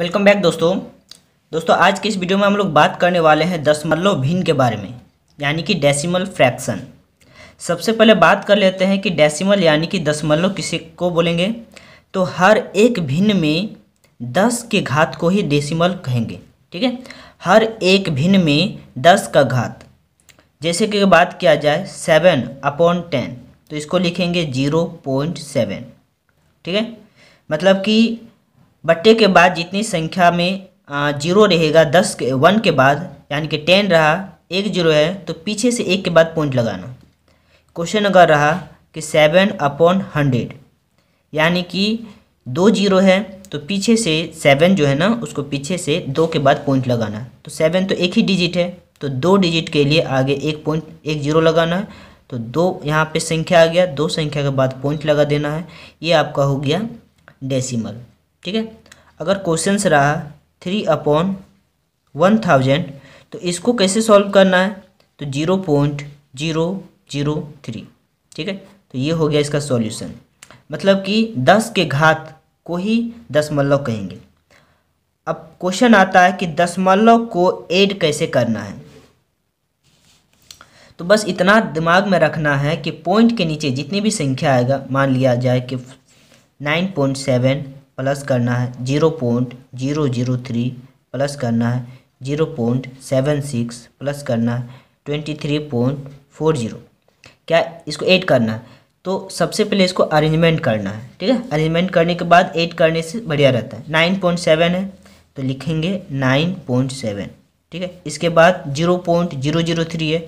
welcome back दोस्तों दोस्तों आज के इस वीडियो में हम लोग बात करने वाले हैं दशमलव भिन्न के बारे में यानी कि डेसिमल फ्रैक्शन सबसे पहले बात कर लेते हैं कि डेसिमल यानी कि दशमलव किसी को बोलेंगे तो हर एक भिन्न में दस के घात को ही डेसिमल कहेंगे ठीक है हर एक भिन्न में दस का घात जैसे कि बात किया जाए सेवन अपॉन टेन तो इसको लिखेंगे जीरो पॉइंट सेवन ठीक है मतलब कि बट्टे के बाद जितनी संख्या में जीरो रहेगा दस के वन के बाद यानी कि टेन रहा एक जीरो है तो पीछे से एक के बाद पॉइंट लगाना क्वेश्चन अगर रहा कि सेवन अपॉन हंड्रेड यानी कि दो जीरो है तो पीछे से सेवन जो है ना उसको पीछे से दो के बाद पॉइंट लगाना तो सेवन तो एक ही डिजिट है तो दो डिजिट के लिए आगे एक पॉइंट एक जीरो लगाना है तो दो यहाँ पे संख्या आ गया दो संख्या के बाद पॉइंट लगा देना है ये आपका हो गया डेसिमल ठीक है अगर क्वेश्चन रहा थ्री अपॉन वन थाउजेंड तो इसको कैसे सॉल्व करना है तो zero point zero zero three ठीक है तो ये हो गया इसका सॉल्यूशन मतलब कि दस के घात को ही दसमलव कहेंगे अब क्वेश्चन आता है कि दसमलव को ऐड कैसे करना है तो बस इतना दिमाग में रखना है कि पॉइंट के नीचे जितनी भी संख्या आएगा मान लिया जाए कि नाइन पॉइंट सेवन प्लस करना है zero point zero zero three plus करना है zero point seven six plus करना है twenty three point four zero क्या इसको ऐड करना है तो सबसे पहले इसको अरेंजमेंट करना है ठीक है अरेंजमेंट करने के बाद ऐड करने से बढ़िया रहता है नाइन पॉइंट सेवन है तो लिखेंगे नाइन पॉइंट सेवन ठीक है इसके बाद zero point zero zero three है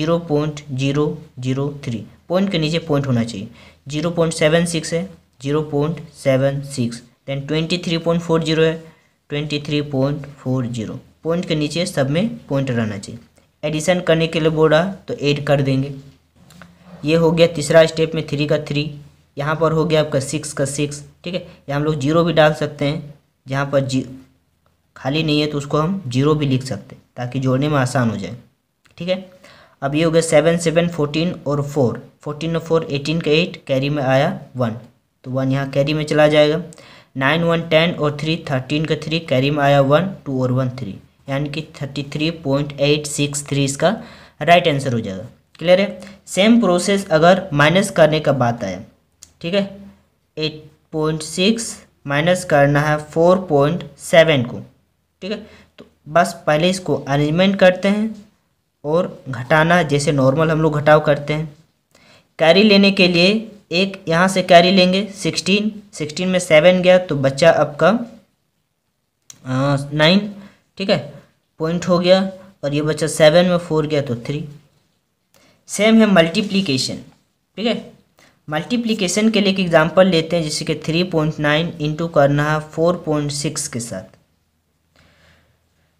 zero point zero zero three point के नीचे पॉइंट होना चाहिए जीरो पॉइंट सेवन सिक्स है zero point seven six then twenty three point four zero है twenty three point four zero point के नीचे सब में पॉइंट रहना चाहिए एडिशन करने के लिए बोला तो ऐड कर देंगे ये हो गया तीसरा स्टेप में थ्री का थ्री यहाँ पर हो गया आपका सिक्स का सिक्स ठीक है यहाँ हम लोग जीरो भी डाल सकते हैं जहाँ पर जी खाली नहीं है तो उसको हम जीरो भी लिख सकते हैं ताकि जोड़ने में आसान हो जाए ठीक है अब ये हो गया सेवन सेवन फोर्टीन और फोर फोर्टीन और फोर एटीन का एट कैरी में आया वन तो वन यहाँ कैरी में चला जाएगा नाइन वन टेन और थ्री थर्टीन का थ्री कैरी में आया वन टू और वन थ्री यानी कि thirty three point eight six three इसका राइट आंसर हो जाएगा क्लियर है सेम प्रोसेस अगर माइनस करने का बात आए ठीक है एट पॉइंट सिक्स माइनस करना है फोर पॉइंट सेवन को ठीक है तो बस पहले इसको अरेंजमेंट करते हैं और घटाना जैसे नॉर्मल हम लोग घटाव करते हैं कैरी लेने के लिए एक यहाँ से कैरी लेंगे सिक्सटीन सिक्सटीन में सेवन गया तो बच्चा आपका नाइन ठीक है पॉइंट हो गया और ये बच्चा सेवन में फोर गया तो थ्री सेम है मल्टीप्लीकेशन ठीक है मल्टीप्लीकेशन के लिए एक एग्जाम्पल लेते हैं जैसे कि थ्री पॉइंट नाइन इंटू करना है फोर पॉइंट सिक्स के साथ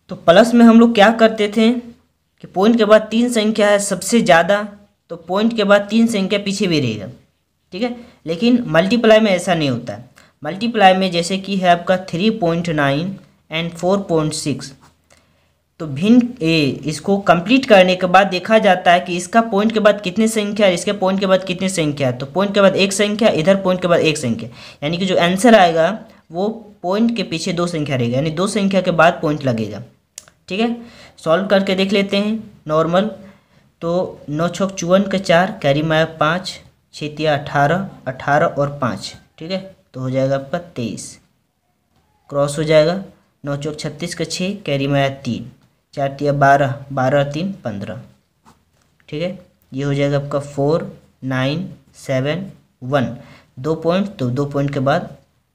तो प्लस में हम लोग क्या करते थे कि पॉइंट के बाद तीन संख्या है सबसे ज़्यादा तो पॉइंट के बाद तीन संख्या पीछे भी रहेगा ठीक है लेकिन मल्टीप्लाई में ऐसा नहीं होता है मल्टीप्लाई में जैसे कि है आपका three point nine and four point six तो भिन्न इसको कंप्लीट करने के बाद देखा जाता है कि इसका पॉइंट के बाद कितनी संख्या है इसके पॉइंट के बाद कितनी संख्या है तो पॉइंट के बाद एक संख्या इधर पॉइंट के बाद एक संख्या यानी कि जो आंसर आएगा वो पॉइंट के पीछे दो संख्या रहेगा यानी दो संख्या के बाद पॉइंट लगेगा ठीक है सॉल्व करके देख लेते हैं नॉर्मल तो नौ छौक चुवन के चार कैरी माया पाँच छतिया अठारह अठारह और पाँच ठीक है तो हो जाएगा आपका तेईस क्रॉस हो जाएगा नौ चौक छत्तीस का छः कैरी में आया तीन चार तिया बारह बारह तीन पंद्रह ठीक है ये हो जाएगा आपका फोर नाइन सेवन वन दो पॉइंट तो दो पॉइंट के बाद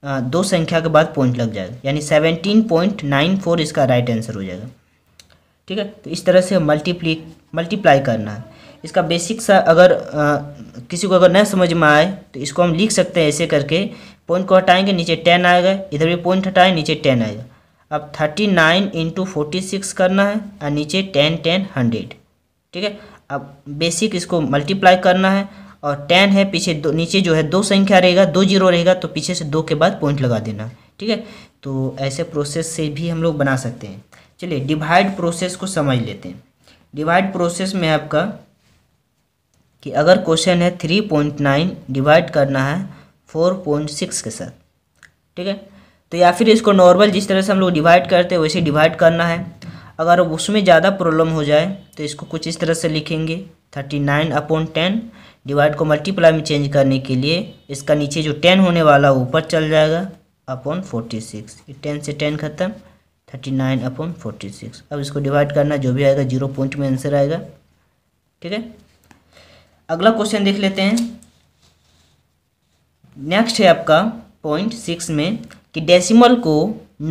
आ, दो संख्या के बाद पॉइंट लग जाएगा यानी सेवनटीन पॉइंट नाइन फोर इसका राइट आंसर हो जाएगा ठीक है तो इस तरह से मल्टीप्ली मल्टीप्लाई करना है इसका बेसिक सा अगर आ, किसी को अगर न समझ में आए तो इसको हम लिख सकते हैं ऐसे करके पॉइंट को हटाएंगे नीचे टेन आएगा इधर भी पॉइंट हटाएं नीचे टेन आएगा अब thirty nine into forty six करना है और नीचे टेन टेन हंड्रेड ठीक है अब बेसिक इसको मल्टीप्लाई करना है और टेन है पीछे दो नीचे जो है दो संख्या रहेगा दो जीरो रहेगा तो पीछे से दो के बाद पॉइंट लगा देना ठीक है तो ऐसे प्रोसेस से भी हम लोग बना सकते हैं चलिए डिवाइड प्रोसेस को समझ लेते हैं डिवाइड प्रोसेस में आपका कि अगर क्वेश्चन है थ्री पॉइंट नाइन डिवाइड करना है फोर पॉइंट सिक्स के साथ ठीक है तो या फिर इसको नॉर्मल जिस तरह से हम लोग डिवाइड करते हैं वैसे डिवाइड करना है अगर उसमें ज़्यादा प्रॉब्लम हो जाए तो इसको कुछ इस तरह से लिखेंगे thirty nine upon ten divide को मल्टीप्लाई में चेंज करने के लिए इसका नीचे जो टेन होने वाला ऊपर चल जाएगा अपॉन फोर्टी सिक्स टेन से टेन खत्म thirty nine upon forty six अब इसको डिवाइड करना जो भी आएगा जीरो पॉइंट में आंसर आएगा ठीक है अगला क्वेश्चन देख लेते हैं नेक्स्ट है आपका पॉइंट सिक्स में कि डेसिमल को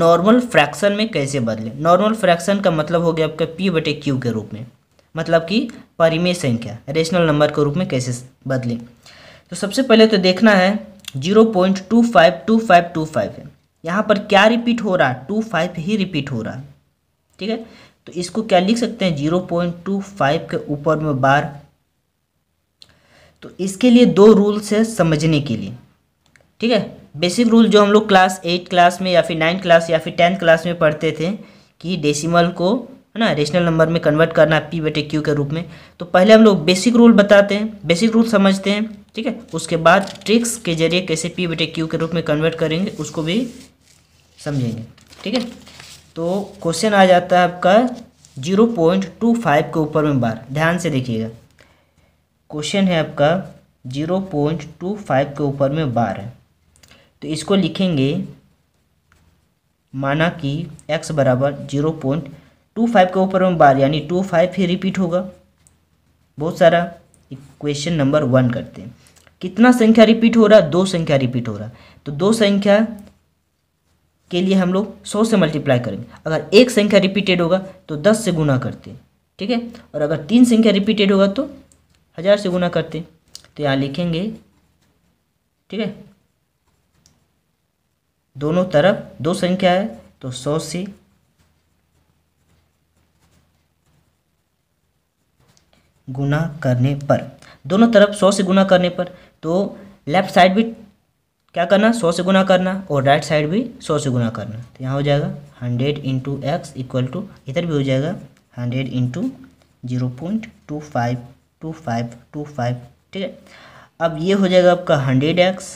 नॉर्मल फ्रैक्शन में कैसे बदलें नॉर्मल फ्रैक्शन का मतलब हो गया आपका पी बटे क्यू के रूप में मतलब कि परिमेय संख्या रेशनल नंबर के रूप में कैसे बदलें तो सबसे पहले तो देखना है zero point two five two five two five है यहाँ पर क्या रिपीट हो रहा है टू फाइव ही रिपीट हो रहा है ठीक है तो इसको क्या लिख सकते हैं जीरो पॉइंट टू फाइव के ऊपर में बार तो इसके लिए दो रूल्स है समझने के लिए ठीक है बेसिक रूल जो हम लोग क्लास एट क्लास में या फिर नाइन्थ क्लास या फिर टेंथ क्लास में पढ़ते थे कि डेसिमल को है ना रेशनल नंबर में कन्वर्ट करना पी बटे क्यू के रूप में तो पहले हम लोग बेसिक रूल बताते हैं बेसिक रूल समझते हैं ठीक है उसके बाद ट्रिक्स के जरिए कैसे पी बटे क्यू के रूप में कन्वर्ट करेंगे उसको भी समझेंगे ठीक है तो क्वेश्चन आ जाता है आपका जीरो पॉइंट टू फाइव के ऊपर में बार ध्यान से देखिएगा क्वेश्चन है आपका जीरो पॉइंट टू फाइव के ऊपर में बार है तो इसको लिखेंगे माना कि x बराबर जीरो पॉइंट टू फाइव के ऊपर में बार यानी टू फाइव ही रिपीट होगा बहुत सारा क्वेश्चन नंबर वन करते हैं कितना संख्या रिपीट हो रहा है दो संख्या रिपीट हो रहा है तो दो संख्या के लिए हम लोग सौ से मल्टीप्लाई करेंगे अगर एक संख्या रिपीटेड होगा तो दस से गुना करते हैं ठीक है और अगर तीन संख्या रिपीटेड होगा तो हज़ार से गुना करते तो यहाँ लिखेंगे ठीक है दोनों तरफ दो संख्या है तो सौ से गुना करने पर दोनों तरफ सौ से गुना करने पर तो लेफ्ट साइड भी क्या करना सौ से गुना करना और राइट साइड भी सौ से गुना करना तो यहाँ हो जाएगा hundred into X equal to इधर भी हो जाएगा hundred into zero point two five two five two five ठीक है अब ये हो जाएगा आपका हंड्रेड एक्स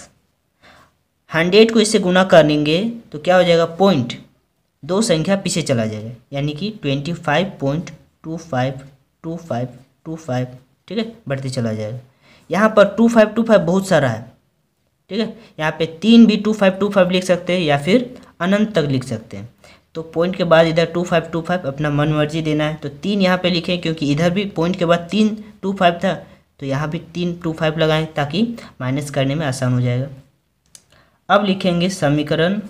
हंड्रेड को इससे गुना करेंगे तो क्या हो जाएगा पॉइंट दो संख्या पीछे चला जाएगा यानी कि twenty five point two five two five two five ठीक है बढ़ते चला जाएगा यहाँ पर टू फाइव टू फाइव बहुत सारा है ठीक है यहाँ पे तीन भी टू फाइव टू फाइव लिख सकते हैं या फिर अनंत तक लिख सकते हैं तो पॉइंट के बाद इधर टू फाइव टू फाइव अपना मन मर्जी देना है तो तीन यहाँ पे लिखें क्योंकि इधर भी पॉइंट के बाद तीन टू फाइव था तो यहाँ भी तीन टू फाइव लगाएं ताकि माइनस करने में आसान हो जाएगा अब लिखेंगे समीकरण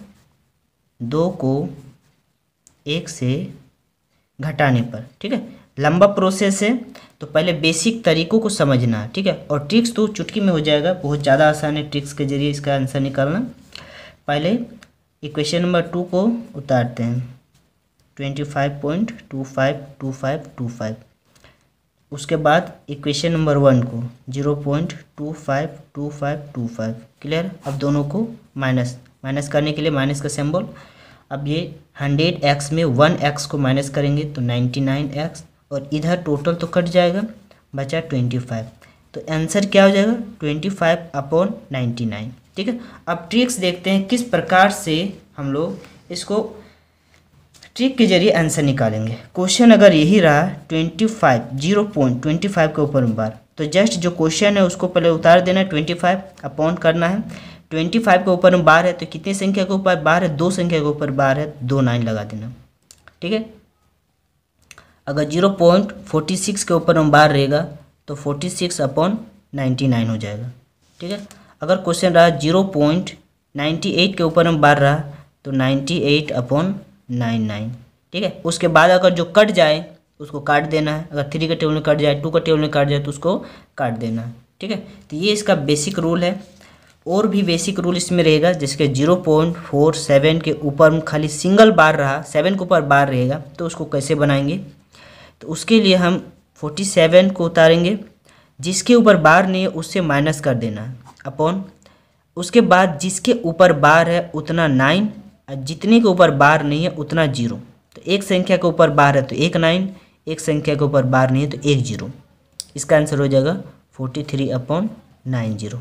दो को एक से घटाने पर ठीक है लंबा प्रोसेस है तो पहले बेसिक तरीकों को समझना ठीक है और ट्रिक्स तो चुटकी में हो जाएगा बहुत ज़्यादा आसान है ट्रिक्स के जरिए इसका आंसर निकालना पहले इक्वेशन नंबर टू को उतारते हैं twenty five point two five two five two five उसके बाद इक्वेशन नंबर वन को zero point two five two five two five clear अब दोनों को माइनस माइनस करने के लिए माइनस का सिंबल अब ये हंड्रेड एक्स में वन एक्स को माइनस करेंगे तो नाइन्टी नाइन एक्स और इधर टोटल तो कट जाएगा बचा ट्वेंटी फाइव तो आंसर क्या हो जाएगा twenty five upon ninety nine ठीक है अब ट्रिक्स देखते हैं किस प्रकार से हम लोग इसको ट्रिक के जरिए आंसर निकालेंगे क्वेश्चन अगर यही रहा twenty five zero point twenty five के ऊपर बार तो जस्ट जो क्वेश्चन है उसको पहले उतार देना है ट्वेंटी फाइव अपॉन करना है ट्वेंटी फाइव के ऊपर बार है तो कितनी संख्या के ऊपर बार है दो संख्या के ऊपर बार है दो नाइन लगा देना ठीक है अगर जीरो पॉइंट फोर्टी सिक्स के ऊपर बार रहेगा तो forty six upon ninety nine हो जाएगा ठीक है अगर क्वेश्चन रहा जीरो पॉइंट नाइन्टी एट के ऊपर में बार रहा तो ninety eight upon nine nine ठीक है उसके बाद अगर जो कट जाए उसको काट देना है अगर थ्री का टेबल में कट जाए टू का टेबल में कट जाए तो उसको काट देना है ठीक है तो ये इसका बेसिक रूल है और भी बेसिक रूल इसमें रहेगा जैसे कि जीरो पॉइंट फोर सेवन के ऊपर खाली सिंगल बार रहा सेवन के ऊपर बार रहेगा तो उसको कैसे बनाएंगे तो उसके लिए हम फोर्टी सेवन को उतारेंगे जिसके ऊपर बार नहीं है उससे माइनस कर देना है अपॉन उसके बाद जिसके ऊपर बार है उतना नाइन और जितने के ऊपर बार नहीं है उतना जीरो तो एक संख्या के ऊपर बार है तो एक नाइन एक संख्या के ऊपर बार नहीं है तो एक जीरो इसका आंसर हो जाएगा forty three upon nine zero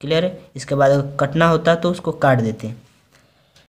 clear है इसके बाद अगर कटना होता तो उसको काट देते हैं